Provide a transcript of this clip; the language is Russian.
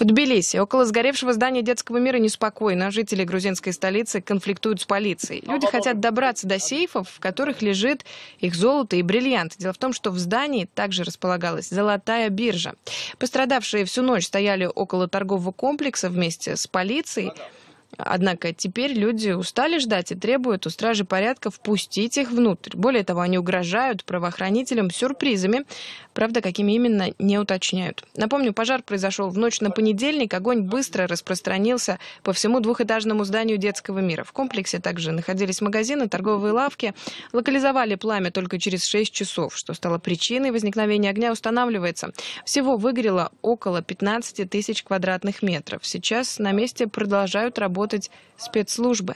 В Тбилиси около сгоревшего здания детского мира неспокойно. Жители грузинской столицы конфликтуют с полицией. Люди хотят добраться до сейфов, в которых лежит их золото и бриллиант. Дело в том, что в здании также располагалась золотая биржа. Пострадавшие всю ночь стояли около торгового комплекса вместе с полицией. Ну Однако теперь люди устали ждать и требуют у стражи порядка впустить их внутрь. Более того, они угрожают правоохранителям сюрпризами. Правда, какими именно, не уточняют. Напомню, пожар произошел в ночь на понедельник. Огонь быстро распространился по всему двухэтажному зданию детского мира. В комплексе также находились магазины, торговые лавки. Локализовали пламя только через 6 часов, что стало причиной возникновения огня, устанавливается. Всего выгорело около 15 тысяч квадратных метров. Сейчас на месте продолжают работать спецслужбы.